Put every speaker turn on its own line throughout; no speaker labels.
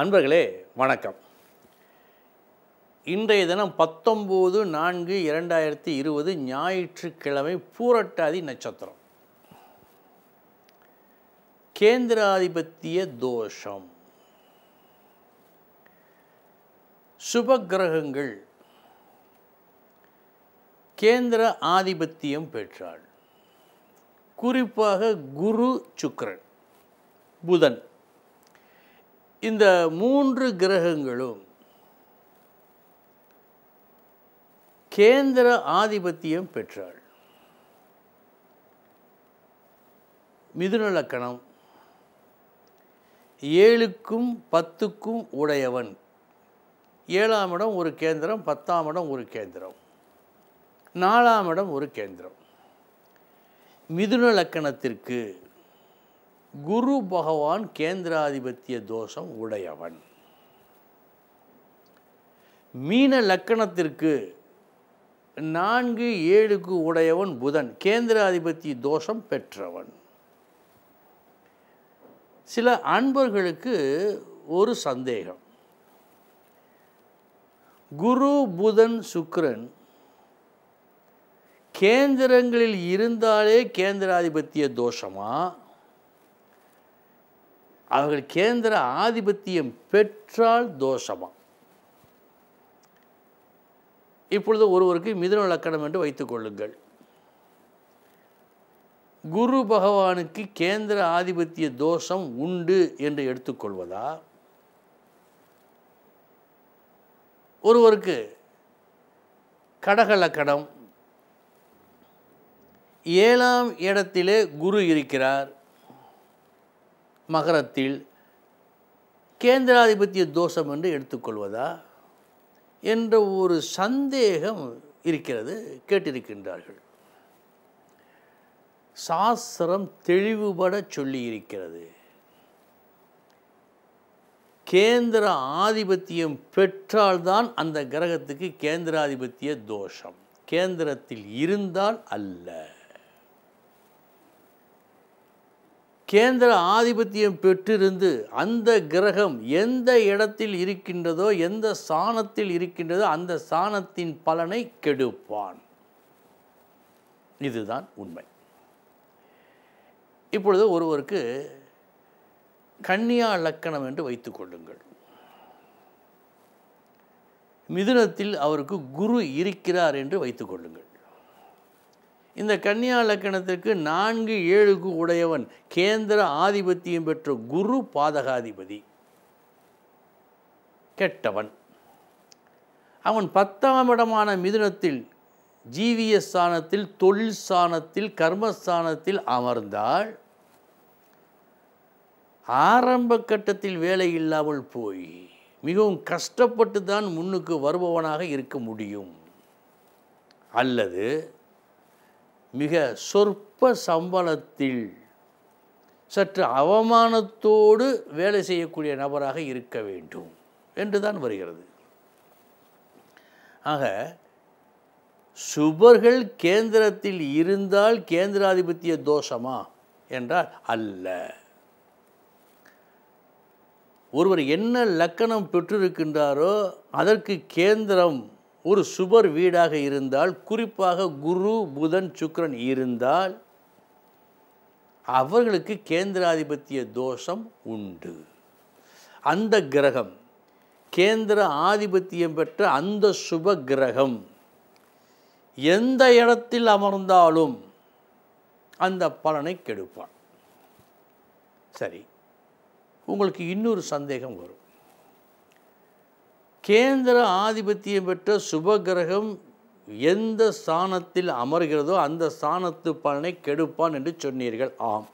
அன்பர்களே வணக்கம் இன்றைய தினம் பத்தொம்போது நான்கு இரண்டாயிரத்தி இருபது ஞாயிற்றுக்கிழமை பூரட்டாதி நட்சத்திரம் கேந்திராதிபத்திய தோஷம் சுபகிரகங்கள் கேந்திர ஆதிபத்தியம் பெற்றாள் குறிப்பாக குரு சுக்கரன் புதன் இந்த மூன்று கிரகங்களும் கேந்திர ஆதிபத்தியம் பெற்றாள் மிதுநலக்கணம் ஏழுக்கும் பத்துக்கும் உடையவன் ஏழாம் இடம் ஒரு கேந்திரம் பத்தாம் இடம் ஒரு கேந்திரம் நாலாம் இடம் ஒரு கேந்திரம் மிதுன லக்கணத்திற்கு குரு பகவான் கேந்திராதிபத்திய தோஷம் உடையவன் மீன லக்கணத்திற்கு நான்கு ஏழுக்கு உடையவன் புதன் கேந்திராதிபத்திய தோஷம் பெற்றவன் சில அன்பர்களுக்கு ஒரு சந்தேகம் குரு புதன் சுக்ரன் கேந்திரங்களில் இருந்தாலே கேந்திராதிபத்திய தோஷமா அவர்கள் கேந்திர ஆதிபத்தியம் பெற்றால் தோஷமாக இப்பொழுது ஒருவருக்கு மிதன லக்கணம் என்று வைத்துக்கொள்ளுங்கள் குரு பகவானுக்கு கேந்திர ஆதிபத்திய தோஷம் உண்டு என்று எடுத்துக்கொள்வதா ஒருவருக்கு கடக லக்கணம் ஏழாம் இடத்திலே குரு இருக்கிறார் மகரத்தில் கேந்திராதிபத்திய தோஷம் என்று எடுத்துக்கொள்வதா என்ற ஒரு சந்தேகம் இருக்கிறது கேட்டிருக்கின்றார்கள் சாஸ்திரம் தெளிவுபட சொல்லியிருக்கிறது கேந்திர ஆதிபத்தியம் பெற்றால்தான் அந்த கிரகத்துக்கு கேந்திராதிபத்திய தோஷம் கேந்திரத்தில் இருந்தால் அல்ல கேந்திர ஆதிபத்தியம் பெற்றிருந்து அந்த கிரகம் எந்த இடத்தில் இருக்கின்றதோ எந்த சாணத்தில் இருக்கின்றதோ அந்த சாணத்தின் பலனை கெடுப்பான் இதுதான் உண்மை இப்பொழுது ஒருவருக்கு கன்னியா லக்கணம் என்று வைத்துக் கொள்ளுங்கள் மிதுனத்தில் அவருக்கு குரு இருக்கிறார் என்று வைத்துக்கொள்ளுங்கள் இந்த கன்னியா லக்கணத்திற்கு நான்கு ஏழுக்கு உடையவன் கேந்திர ஆதிபத்தியம் பெற்ற குரு பாதகாதிபதி கெட்டவன் அவன் பத்தாம் இடமான மிதுனத்தில் ஜீவிய ஸ்தானத்தில் தொழில் ஸ்தானத்தில் கர்மஸ்தானத்தில் அமர்ந்தால் ஆரம்ப கட்டத்தில் வேலை இல்லாமல் போய் மிகவும் கஷ்டப்பட்டு தான் முன்னுக்கு வருபவனாக இருக்க முடியும் அல்லது மிக சொற்ப சம்பளத்தில் சற்று அவமானத்தோடு வேலை செய்யக்கூடிய நபராக இருக்க வேண்டும் என்று தான் வருகிறது ஆக சுபர்கள் கேந்திரத்தில் இருந்தால் கேந்திராதிபத்திய தோஷமா என்றால் அல்ல ஒருவர் என்ன லக்கணம் பெற்றிருக்கின்றாரோ அதற்கு கேந்திரம் ஒரு சுபர் வீடாக இருந்தால் குறிப்பாக குரு புதன் சுக்கரன் இருந்தால் அவர்களுக்கு கேந்திராதிபத்திய தோஷம் உண்டு அந்த கிரகம் கேந்திர ஆதிபத்தியம் பெற்ற அந்த சுப கிரகம் எந்த இடத்தில் அமர்ந்தாலும் அந்த பலனை கெடுப்பான் சரி உங்களுக்கு இன்னொரு சந்தேகம் வரும் கேந்திர ஆதிபத்தியம் பெற்ற சுபகிரகம் எந்த ஸ்தானத்தில் அமர்கிறதோ அந்த ஸ்தானத்து பலனை கெடுப்பான் என்று சொன்னீர்கள் ஆம்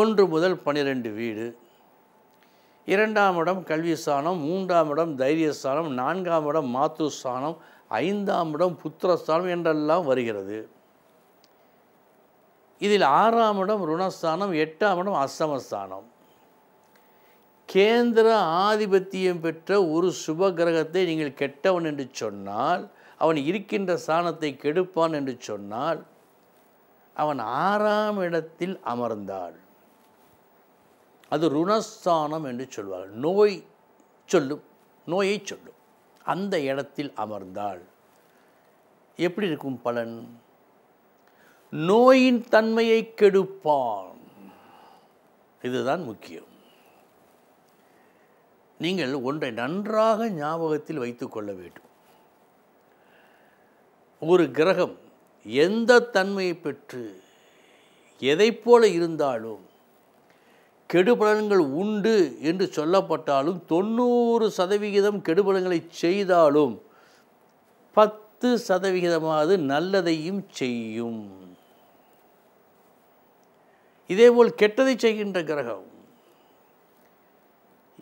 ஒன்று முதல் பன்னிரெண்டு வீடு இரண்டாம் இடம் கல்வி ஸ்தானம் மூன்றாம் இடம் ஸ்தானம் நான்காம் இடம் மாத்து ஸ்தானம் ஐந்தாம் இடம் புத்திரஸ்தானம் என்றெல்லாம் வருகிறது இதில் ஆறாம் இடம் ருணஸ்தானம் எட்டாம் இடம் அஸ்தமஸ்தானம் கேந்திர ஆதிபத்தியம் பெற்ற ஒரு சுப கிரகத்தை நீங்கள் கெட்டவன் என்று சொன்னால் அவன் இருக்கின்ற சாணத்தை கெடுப்பான் என்று சொன்னால் அவன் ஆறாம் இடத்தில் அமர்ந்தாள் அது ருணஸ்தானம் என்று சொல்வார்கள் நோய் சொல்லும் நோயை சொல்லும் அந்த இடத்தில் அமர்ந்தாள் எப்படி இருக்கும் பலன் நோயின் தன்மையை கெடுப்பான் இதுதான் முக்கியம் நீங்கள் ஒன்றை நன்றாக ஞாபகத்தில் வைத்து கொள்ள வேண்டும் ஒரு கிரகம் எந்த தன்மையை பெற்று எதை போல இருந்தாலும் கெடுபலன்கள் உண்டு என்று சொல்லப்பட்டாலும் தொண்ணூறு சதவிகிதம் கெடுபலன்களை செய்தாலும் பத்து சதவிகிதமாவது நல்லதையும் செய்யும் இதேபோல் கெட்டதை செய்கின்ற கிரகம்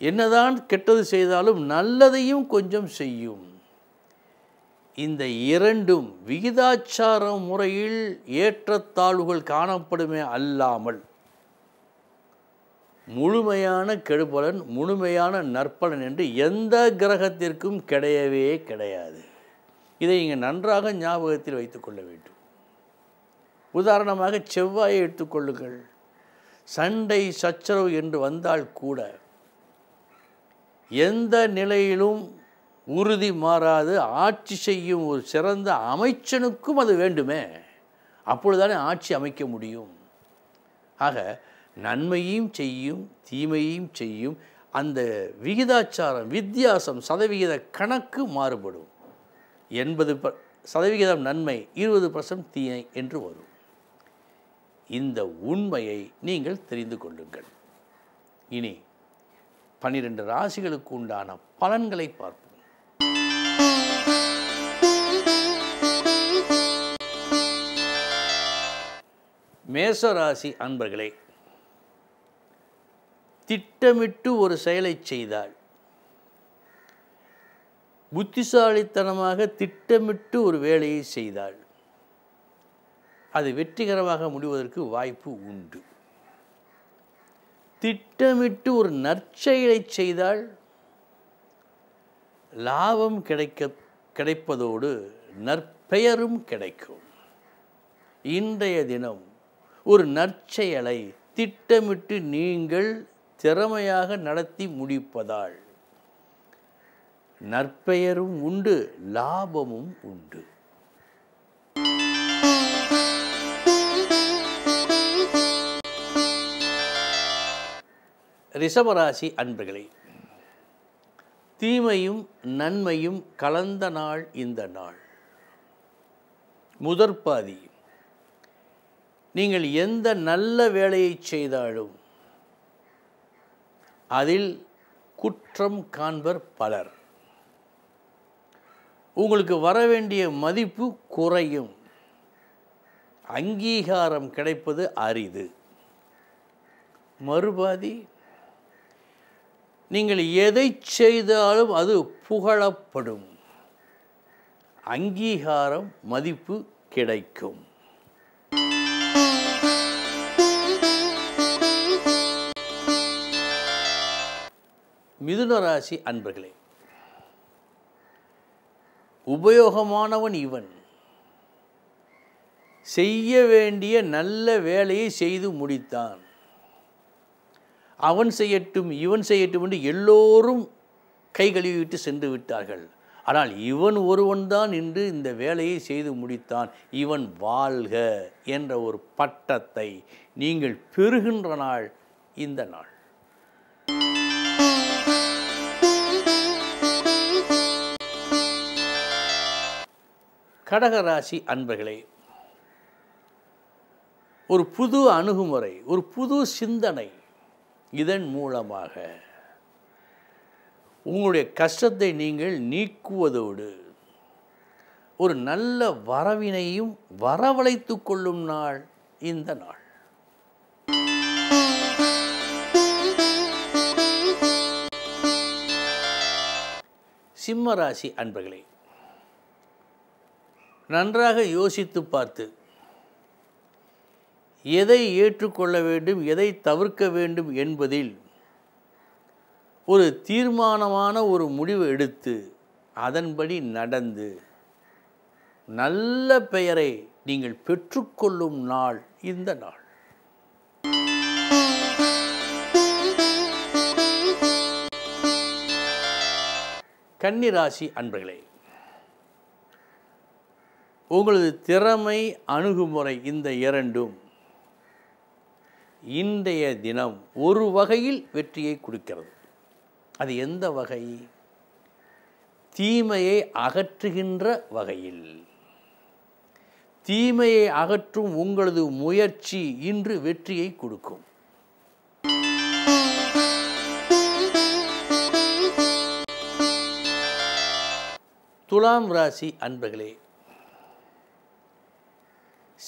என்னதான் கெட்டது செய்தாலும் நல்லதையும் கொஞ்சம் செய்யும் இந்த இரண்டும் விகிதாச்சார முறையில் ஏற்றத்தாழ்வுகள் காணப்படுமே அல்லாமல் முழுமையான கெடுபலன் முழுமையான நற்பலன் என்று எந்த கிரகத்திற்கும் கிடையவே கிடையாது இதை இங்கே நன்றாக ஞாபகத்தில் வைத்துக்கொள்ள வேண்டும் உதாரணமாக செவ்வாயை எடுத்துக்கொள்ளுங்கள் சண்டை சச்சரவு என்று வந்தால் கூட எந்த நிலையிலும் உறுதி மாறாது ஆட்சி செய்யும் ஒரு சிறந்த அமைச்சனுக்கும் அது வேண்டுமே அப்பொழுதுதானே ஆட்சி அமைக்க முடியும் ஆக நன்மையும் செய்யும் தீமையும் செய்யும் அந்த விகிதாச்சாரம் வித்தியாசம் சதவிகித கணக்கு மாறுபடும் எண்பது ப சதவிகிதம் நன்மை இருபது பர்சன்ட் தீமை என்று வரும் இந்த உண்மையை நீங்கள் தெரிந்து கொள்ளுங்கள் இனி பன்னிரெண்டு ராசிகளுக்கு உண்டான பலன்களை பார்ப்போம் மேசராசி அன்பர்களே திட்டமிட்டு ஒரு செயலை செய்தால் புத்திசாலித்தனமாக திட்டமிட்டு ஒரு வேலையை செய்தால் அது வெற்றிகரமாக முடிவதற்கு வாய்ப்பு உண்டு திட்டமிட்டு ஒரு நற்செயலை செய்தால் லாபம் கிடைக்க கிடைப்பதோடு நற்பெயரும் கிடைக்கும் இன்றைய தினம் ஒரு நற்செயலை திட்டமிட்டு நீங்கள் திறமையாக நடத்தி முடிப்பதால் நற்பெயரும் உண்டு லாபமும் உண்டு ரிஷபராசி அன்புகளை தீமையும் நன்மையும் கலந்த நாள் இந்த நாள் முதற்பாதி நீங்கள் எந்த நல்ல வேலையை செய்தாலும் அதில் குற்றம் காண்பர் பலர் உங்களுக்கு வர வேண்டிய மதிப்பு குறையும் அங்கீகாரம் கிடைப்பது அரிது மறுபாதி நீங்கள் எதை செய்தாலும் அது புகழப்படும் அங்கீகாரம் மதிப்பு கிடைக்கும் மிதுனராசி அன்பர்களே உபயோகமானவன் இவன் செய்ய வேண்டிய நல்ல வேலையை செய்து முடித்தான் அவன் செய்யட்டும் இவன் செய்யட்டும் என்று எல்லோரும் கை கழுவிட்டு சென்று விட்டார்கள் ஆனால் இவன் ஒருவன்தான் இன்று இந்த வேலையை செய்து முடித்தான் இவன் வாழ்க என்ற ஒரு பட்டத்தை நீங்கள் பெறுகின்ற நாள் இந்த நாள் கடகராசி அன்பர்களே ஒரு புது அணுகுமுறை ஒரு புது சிந்தனை இதன் மூலமாக உங்களுடைய கஷ்டத்தை நீங்கள் நீக்குவதோடு ஒரு நல்ல வரவினையும் வரவழைத்து கொள்ளும் நாள் இந்த நாள் சிம்ம ராசி அன்பர்களே நன்றாக யோசித்து பார்த்து எதை ஏற்றுக்கொள்ள வேண்டும் எதை தவிர்க்க வேண்டும் என்பதில் ஒரு தீர்மானமான ஒரு முடிவு எடுத்து அதன்படி நடந்து நல்ல பெயரை நீங்கள் பெற்றுக்கொள்ளும் நாள் இந்த நாள் கன்னிராசி அன்பர்களே உங்களது திறமை அணுகுமுறை இந்த இரண்டும் இன்றைய தினம் ஒரு வகையில் வெற்றியை கொடுக்கிறது அது எந்த வகை தீமையை அகற்றுகின்ற வகையில் தீமையை அகற்றும் உங்களது முயற்சி இன்று வெற்றியை கொடுக்கும் துலாம் ராசி அன்பர்களே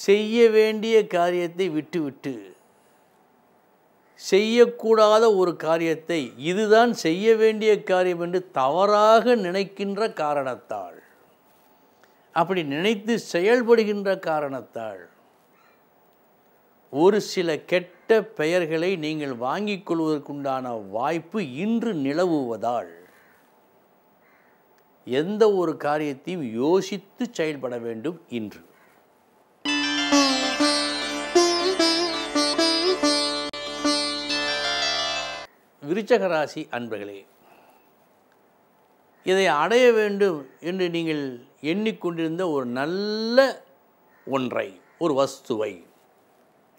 செய்ய வேண்டிய காரியத்தை விட்டுவிட்டு செய்யக்கூடாத ஒரு காரியத்தை இதுதான் செய்ய வேண்டிய காரியம் என்று தவறாக நினைக்கின்ற காரணத்தால் அப்படி நினைத்து செயல்படுகின்ற காரணத்தால் ஒரு சில கெட்ட பெயர்களை நீங்கள் வாங்கிக் கொள்வதற்குண்டான வாய்ப்பு இன்று நிலவுவதால் எந்த ஒரு காரியத்தையும் யோசித்து செயல்பட வேண்டும் இன்று விருச்சகராசி அன்பர்களே இதை அடைய வேண்டும் என்று நீங்கள் எண்ணிக்கொண்டிருந்த ஒரு நல்ல ஒன்றை ஒரு வஸ்துவை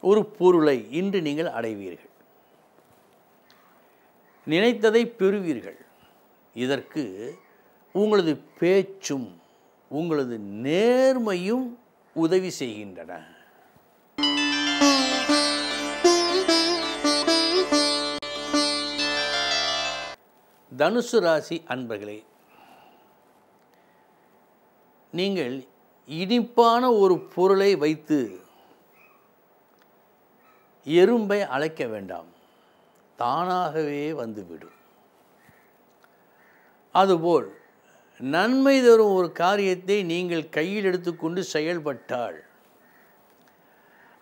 ஒரு பொருளை இன்று நீங்கள் அடைவீர்கள் நினைத்ததை பெறுவீர்கள் இதற்கு உங்களது பேச்சும் உங்களது நேர்மையும் உதவி செய்கின்றன தனுசு ராசி அன்பர்களே நீங்கள் இனிப்பான ஒரு பொருளை வைத்து எறும்பை அழைக்க வேண்டாம் தானாகவே வந்துவிடும் அதுபோல் நன்மை தரும் ஒரு காரியத்தை நீங்கள் கையில் எடுத்துக்கொண்டு செயல்பட்டால்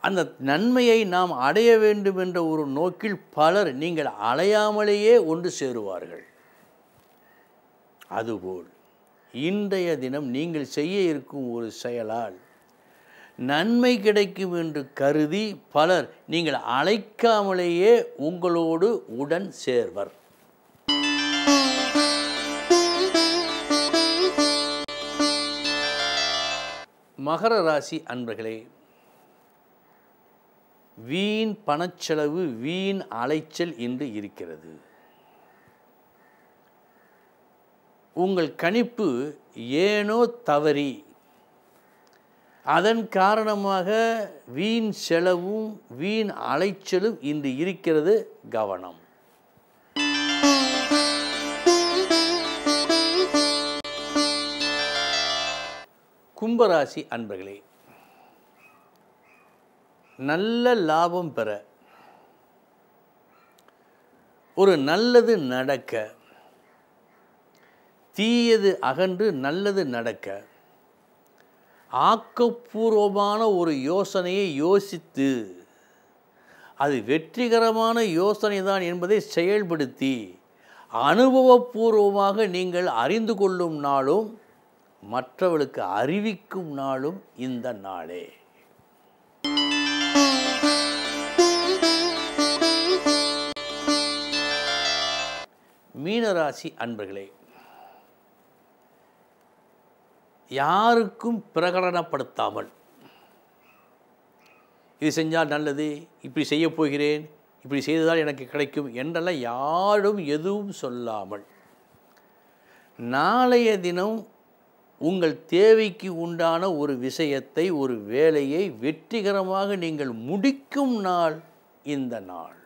அந்த நன்மையை நாம் அடைய வேண்டும் என்ற ஒரு நோக்கில் பலர் நீங்கள் அலையாமலேயே ஒன்று சேருவார்கள் அதுபோல் இன்றைய தினம் நீங்கள் செய்ய இருக்கும் ஒரு செயலால் நன்மை கிடைக்கும் என்று கருதி பலர் நீங்கள் அழைக்காமலேயே உங்களோடு உடன் சேர்வர் மகர ராசி அன்பர்களே வீண் பணச்செலவு வீண் அலைச்சல் என்று இருக்கிறது உங்கள் கணிப்பு ஏனோ தவறி அதன் காரணமாக வீண் செலவும் வீண் அலைச்சலும் இன்று இருக்கிறது கவனம் கும்பராசி அன்பர்களே நல்ல லாபம் பெற ஒரு நல்லது நடக்க தீயது அகன்று நல்லது நடக்க ஆக்கப்பூர்வமான ஒரு யோசனையை யோசித்து அது வெற்றிகரமான யோசனை தான் என்பதை செயல்படுத்தி அனுபவபூர்வமாக நீங்கள் அறிந்து கொள்ளும் நாளும் மற்றவளுக்கு அறிவிக்கும் நாளும் இந்த நாளே மீனராசி அன்பர்களே யாருக்கும் பிரகடனப்படுத்தாமல் இது செஞ்சால் நல்லது இப்படி செய்யப்போகிறேன் இப்படி செய்ததால் எனக்கு கிடைக்கும் என்றெல்லாம் யாரும் எதுவும் சொல்லாமல் நாளைய தினம் உங்கள் தேவைக்கு உண்டான ஒரு விஷயத்தை ஒரு வேலையை வெற்றிகரமாக நீங்கள் முடிக்கும் நாள் இந்த நாள்